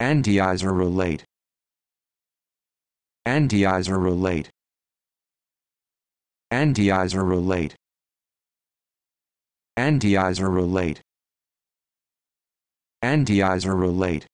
anti relate. anti relate. anti relate. anti relate. anti relate.